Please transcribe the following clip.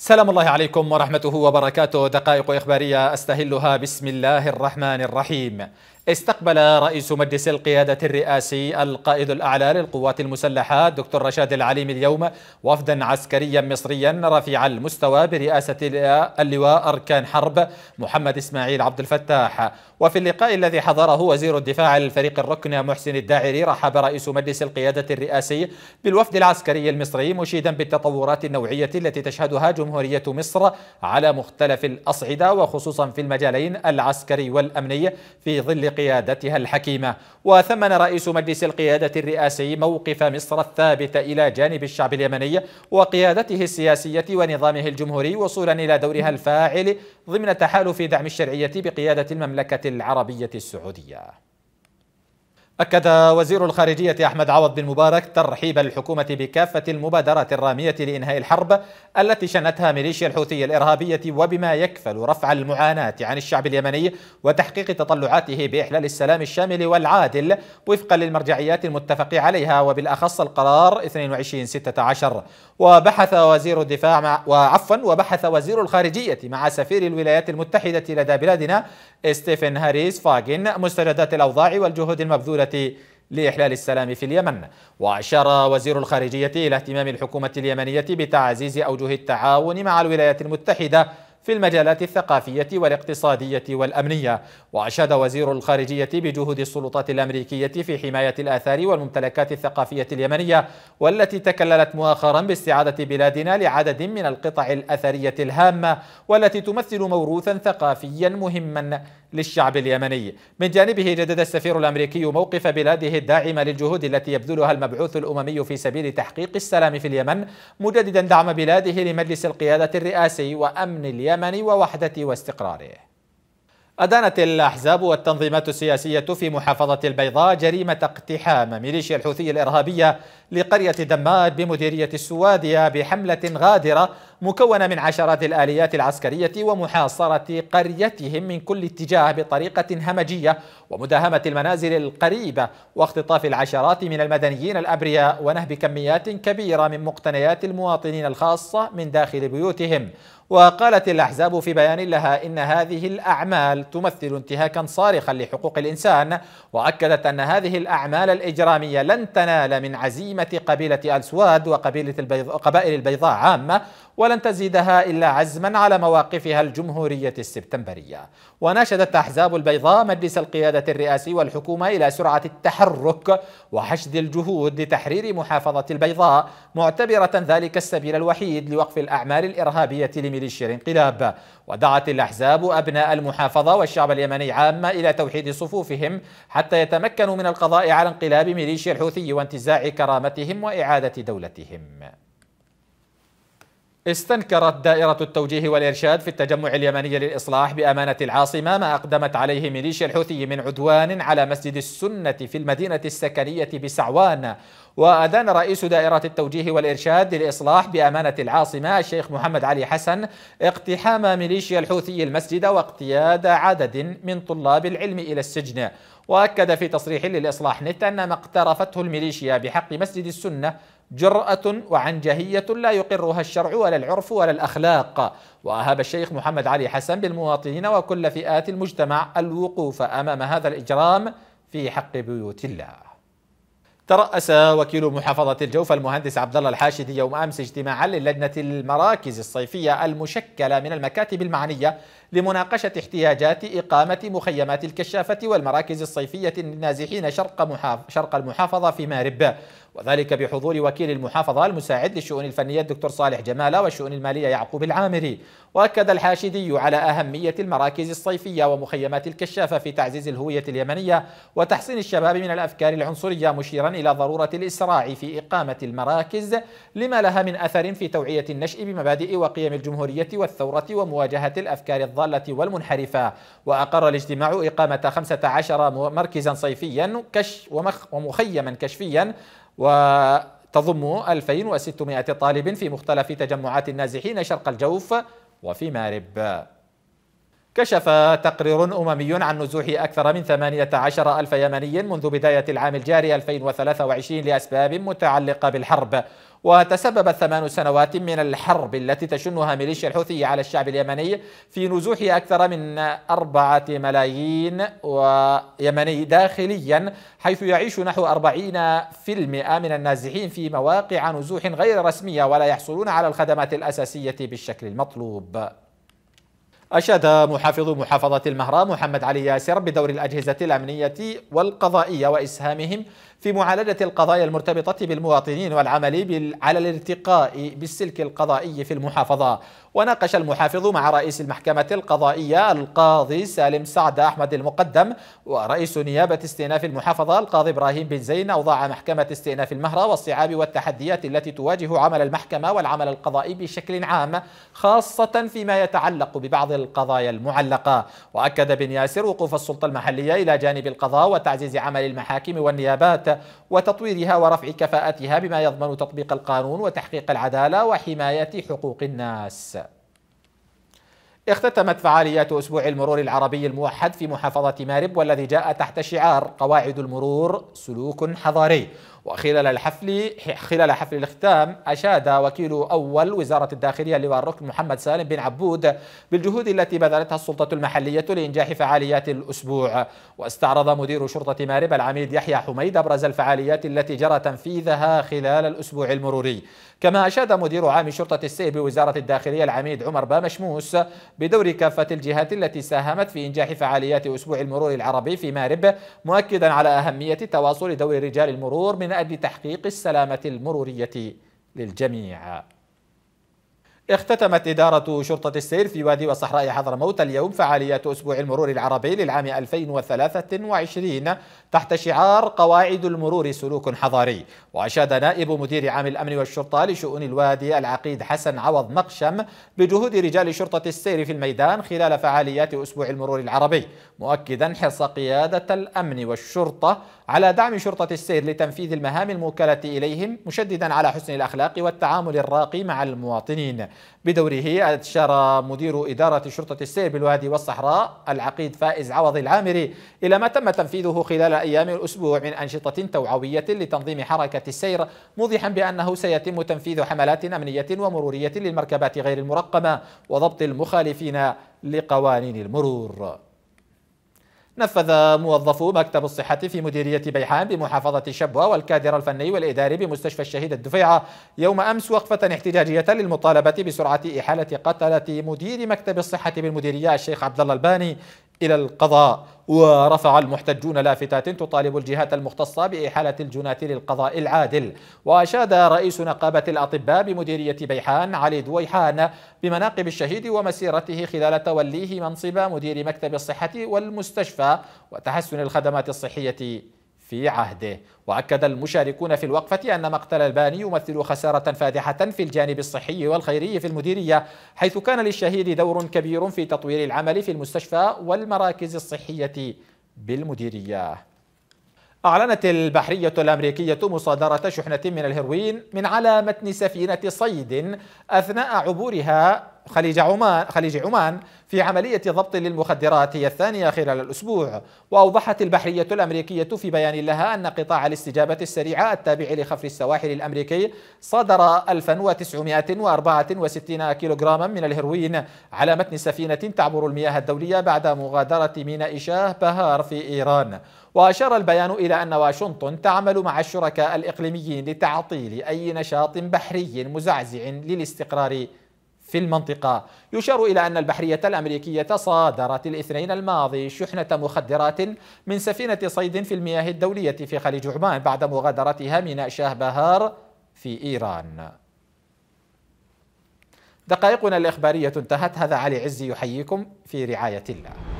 سلام الله عليكم ورحمته وبركاته دقائق إخبارية أستهلها بسم الله الرحمن الرحيم استقبل رئيس مجلس القيادة الرئاسي القائد الأعلى للقوات المسلحة دكتور رشاد العليم اليوم وفدا عسكريا مصريا رفيع المستوى برئاسة اللواء أركان حرب محمد إسماعيل عبد الفتاح وفي اللقاء الذي حضره وزير الدفاع الفريق الركن محسن الداعري رحب رئيس مجلس القيادة الرئاسي بالوفد العسكري المصري مشيدا بالتطورات النوعية التي تشهدها جمهورية مصر على مختلف الأصعدة وخصوصا في المجالين العسكري والأمني في ظل قيادتها الحكيمة وثمن رئيس مجلس القيادة الرئاسي موقف مصر الثابت إلى جانب الشعب اليمني وقيادته السياسية ونظامه الجمهوري وصولا إلى دورها الفاعل ضمن تحالف دعم الشرعية بقيادة المملكة العربية السعودية أكد وزير الخارجية أحمد عوض بن مبارك ترحيب الحكومة بكافة المبادرات الرامية لإنهاء الحرب التي شنتها ميليشيا الحوثية الإرهابية وبما يكفل رفع المعاناة عن الشعب اليمني وتحقيق تطلعاته بإحلال السلام الشامل والعادل وفقا للمرجعيات المتفق عليها وبالأخص القرار 2216 وبحث وزير الدفاع مع وعفوا وبحث وزير الخارجية مع سفير الولايات المتحدة لدى بلادنا ستيفن هاريس فاغن مستجدات الأوضاع والجهود المبذولة لإحلال السلام في اليمن وأشار وزير الخارجية إلى اهتمام الحكومة اليمنية بتعزيز أوجه التعاون مع الولايات المتحدة في المجالات الثقافية والاقتصادية والأمنية وأشاد وزير الخارجية بجهود السلطات الأمريكية في حماية الآثار والممتلكات الثقافية اليمنية والتي تكللت مؤخرا باستعادة بلادنا لعدد من القطع الأثرية الهامة والتي تمثل موروثا ثقافيا مهما للشعب اليمني من جانبه جدد السفير الأمريكي موقف بلاده الداعمة للجهود التي يبذلها المبعوث الأممي في سبيل تحقيق السلام في اليمن مجددا دعم بلاده لمجلس القيادة الرئاسي وأمن اليمن ووحدته واستقراره أدانت الأحزاب والتنظيمات السياسية في محافظة البيضاء جريمة اقتحام ميليشيا الحوثي الإرهابية لقرية دمار بمديرية السوادية بحملة غادرة مكونة من عشرات الآليات العسكرية ومحاصرة قريتهم من كل اتجاه بطريقة همجية ومداهمة المنازل القريبة واختطاف العشرات من المدنيين الأبرياء ونهب كميات كبيرة من مقتنيات المواطنين الخاصة من داخل بيوتهم وقالت الأحزاب في بيان لها إن هذه الأعمال تمثل انتهاكا صارخا لحقوق الإنسان وأكدت أن هذه الأعمال الإجرامية لن تنال من عزيمة قبيلة السواد وقبيلة البيض... قبائل البيضاء عامة ولن تزيدها إلا عزما على مواقفها الجمهورية السبتمبرية وناشدت أحزاب البيضاء مجلس القيادة الرئاسي والحكومة إلى سرعة التحرك وحشد الجهود لتحرير محافظة البيضاء معتبرة ذلك السبيل الوحيد لوقف الأعمال الإرهابية لميليشيا الانقلاب ودعت الأحزاب أبناء المحافظة والشعب اليمني عامة إلى توحيد صفوفهم حتى يتمكنوا من القضاء على انقلاب ميليشيا الحوثي وانتزاع كرامتهم وإعادة دولتهم استنكرت دائرة التوجيه والإرشاد في التجمع اليمني للإصلاح بأمانة العاصمة ما أقدمت عليه ميليشيا الحوثي من عدوان على مسجد السنة في المدينة السكنية بسعوان وأدان رئيس دائرة التوجيه والإرشاد للإصلاح بأمانة العاصمة الشيخ محمد علي حسن اقتحام ميليشيا الحوثي المسجد واقتياد عدد من طلاب العلم إلى السجن وأكد في تصريح للإصلاح نت أن ما اقترفته الميليشيا بحق مسجد السنة جرأة وعنجهية لا يقرها الشرع ولا العرف ولا الأخلاق وأهاب الشيخ محمد علي حسن بالمواطنين وكل فئات المجتمع الوقوف أمام هذا الإجرام في حق بيوت الله ترأس وكيل محافظة الجوف المهندس عبد الله الحاشدي يوم أمس اجتماعا للجنة المراكز الصيفية المشكلة من المكاتب المعنية لمناقشة احتياجات إقامة مخيمات الكشافة والمراكز الصيفية للنازحين شرق, شرق المحافظة في مارب وذلك بحضور وكيل المحافظة المساعد للشؤون الفنية الدكتور صالح جمالة والشؤون المالية يعقوب العامري وأكد الحاشدي على أهمية المراكز الصيفية ومخيمات الكشافة في تعزيز الهوية اليمنية وتحصين الشباب من الأفكار العنصرية مشيرا إلى ضرورة الإسراع في إقامة المراكز لما لها من أثر في توعية النشء بمبادئ وقيم الجمهورية والثورة ومواجهة الأفكار الضالة والمنحرفة وأقر الاجتماع إقامة 15 مركزا صيفيا كش ومخيما كشفيا و تضم 2600 طالب في مختلف تجمعات النازحين شرق الجوف وفي مارب كشف تقرير أممي عن نزوح أكثر من 18 ألف يمني منذ بداية العام الجاري 2023 لأسباب متعلقة بالحرب وتسببت ثمان سنوات من الحرب التي تشنها ميليشيا الحوثي على الشعب اليمني في نزوح أكثر من أربعة ملايين ويمني داخليا حيث يعيش نحو أربعين في المئة من النازحين في مواقع نزوح غير رسمية ولا يحصلون على الخدمات الأساسية بالشكل المطلوب أشاد محافظ محافظة المهرة محمد علي ياسر بدور الأجهزة الأمنية والقضائية وإسهامهم في معالجة القضايا المرتبطة بالمواطنين والعمل على الارتقاء بالسلك القضائي في المحافظة وناقش المحافظ مع رئيس المحكمة القضائية القاضي سالم سعد أحمد المقدم ورئيس نيابة استئناف المحافظة القاضي إبراهيم بن زين أوضاع محكمة استئناف المهرة والصعاب والتحديات التي تواجه عمل المحكمة والعمل القضائي بشكل عام خاصة فيما يتعلق ببعض القضايا المعلقة وأكد بن ياسر وقوف السلطة المحلية إلى جانب القضاء وتعزيز عمل المحاكم والنيابات وتطويرها ورفع كفاءتها بما يضمن تطبيق القانون وتحقيق العدالة وحماية حقوق الناس اختتمت فعاليات أسبوع المرور العربي الموحد في محافظة مارب والذي جاء تحت شعار قواعد المرور سلوك حضاري وخلال حفل خلال حفل الختام أشاد وكيل أول وزارة الداخلية اللواء الركن محمد سالم بن عبود بالجهود التي بذلتها السلطة المحلية لإنجاح فعاليات الأسبوع واستعرض مدير شرطة مارب العميد يحيى حميد أبرز الفعاليات التي جرى تنفيذها خلال الأسبوع المروري كما أشاد مدير عام شرطة السير بوزارة الداخلية العميد عمر بامشموس بدور كافة الجهات التي ساهمت في إنجاح فعاليات أسبوع المرور العربي في مارب مؤكدا على أهمية تواصل دور رجال المرور من أجل تحقيق السلامة المرورية للجميع اختتمت إدارة شرطة السير في وادي وصحراء حضرموت اليوم فعاليات أسبوع المرور العربي للعام 2023 تحت شعار قواعد المرور سلوك حضاري وأشاد نائب مدير عام الأمن والشرطة لشؤون الوادي العقيد حسن عوض مقشم بجهود رجال شرطة السير في الميدان خلال فعاليات أسبوع المرور العربي مؤكدا حرص قيادة الأمن والشرطة على دعم شرطة السير لتنفيذ المهام الموكلة إليهم مشددا على حسن الأخلاق والتعامل الراقي مع المواطنين بدوره أشار مدير إدارة شرطة السير بالوادي والصحراء العقيد فائز عوض العامري إلى ما تم تنفيذه خلال أيام الأسبوع من أنشطة توعوية لتنظيم حركة السير موضحا بأنه سيتم تنفيذ حملات أمنية ومرورية للمركبات غير المرقمة وضبط المخالفين لقوانين المرور نفذ موظفو مكتب الصحة في مديرية بيحان بمحافظة شبوة والكادر الفني والإداري بمستشفى الشهيد الدفيعة يوم أمس وقفة احتجاجية للمطالبة بسرعة إحالة قتلة مدير مكتب الصحة بالمديرية الشيخ عبد الله الباني إلى القضاء ورفع المحتجون لافتات تطالب الجهات المختصة بإحالة الجنات للقضاء العادل وأشاد رئيس نقابة الأطباء بمديرية بيحان علي دويحان بمناقب الشهيد ومسيرته خلال توليه منصب مدير مكتب الصحة والمستشفى وتحسن الخدمات الصحية في عهده وأكد المشاركون في الوقفة أن مقتل الباني يمثل خسارة فادحة في الجانب الصحي والخيري في المديرية حيث كان للشهيد دور كبير في تطوير العمل في المستشفى والمراكز الصحية بالمديرية أعلنت البحرية الأمريكية مصادرة شحنة من الهيروين من على متن سفينة صيد أثناء عبورها خليج عمان خليج عمان في عملية ضبط للمخدرات هي الثانية خلال الأسبوع وأوضحت البحرية الأمريكية في بيان لها أن قطاع الاستجابة السريعة التابع لخفر السواحل الأمريكي صدر 1964 كيلوغراما من الهيروين على متن سفينة تعبر المياه الدولية بعد مغادرة ميناء شاه بهار في إيران وأشار البيان إلى أن واشنطن تعمل مع الشركاء الإقليميين لتعطيل أي نشاط بحري مزعزع للاستقرار في المنطقة يشار إلى أن البحرية الأمريكية صادرت الاثنين الماضي شحنة مخدرات من سفينة صيد في المياه الدولية في خليج عمان بعد مغادرتها ميناء شاه بهار في إيران دقائقنا الإخبارية انتهت هذا علي عزي يحييكم في رعاية الله